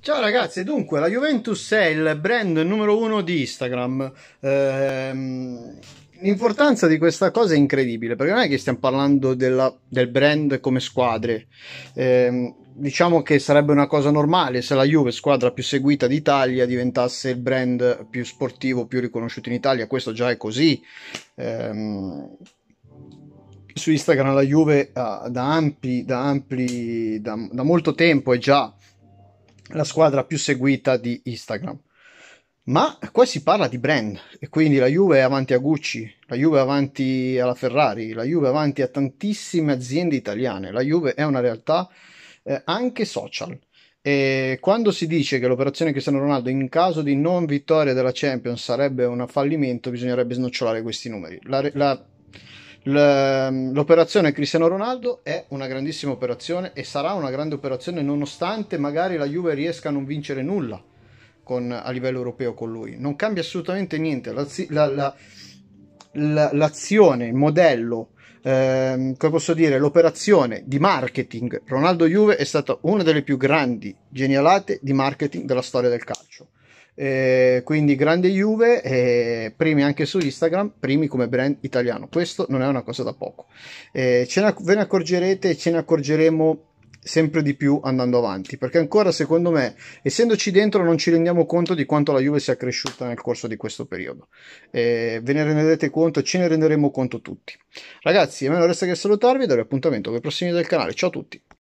Ciao ragazzi, dunque la Juventus è il brand numero uno di Instagram. Ehm, l'importanza di questa cosa è incredibile perché non è che stiamo parlando della, del brand come squadre. Ehm, diciamo che sarebbe una cosa normale se la Juve, squadra più seguita d'Italia, diventasse il brand più sportivo, più riconosciuto in Italia. Questo già è così. Ehm, su Instagram la Juve ah, da, ampi, da, ampli, da, da molto tempo è già la squadra più seguita di Instagram. Ma qua si parla di brand e quindi la Juve è avanti a Gucci, la Juve è avanti alla Ferrari, la Juve è avanti a tantissime aziende italiane, la Juve è una realtà eh, anche social. E quando si dice che l'operazione Cristiano Ronaldo in caso di non vittoria della Champions sarebbe un fallimento, bisognerebbe snocciolare questi numeri. La, la, L'operazione Cristiano Ronaldo è una grandissima operazione e sarà una grande operazione nonostante magari la Juve riesca a non vincere nulla con, a livello europeo con lui. Non cambia assolutamente niente. L'azi- la, la, la, l'azione, il modello, ehm, come posso dire, l'operazione di marketing Ronaldo Juve è stata una delle più grandi genialate di marketing della storia del calcio. Eh, quindi grande Juve, eh, primi anche su Instagram, primi come brand italiano. Questo non è una cosa da poco. Eh, ne, ve ne accorgerete e ce ne accorgeremo sempre di più andando avanti, perché ancora secondo me, essendoci dentro, non ci rendiamo conto di quanto la Juve sia cresciuta nel corso di questo periodo. Eh, ve ne renderete conto, ce ne renderemo conto tutti. Ragazzi, a me non resta che salutarvi e dare appuntamento con i prossimi video del canale. Ciao a tutti.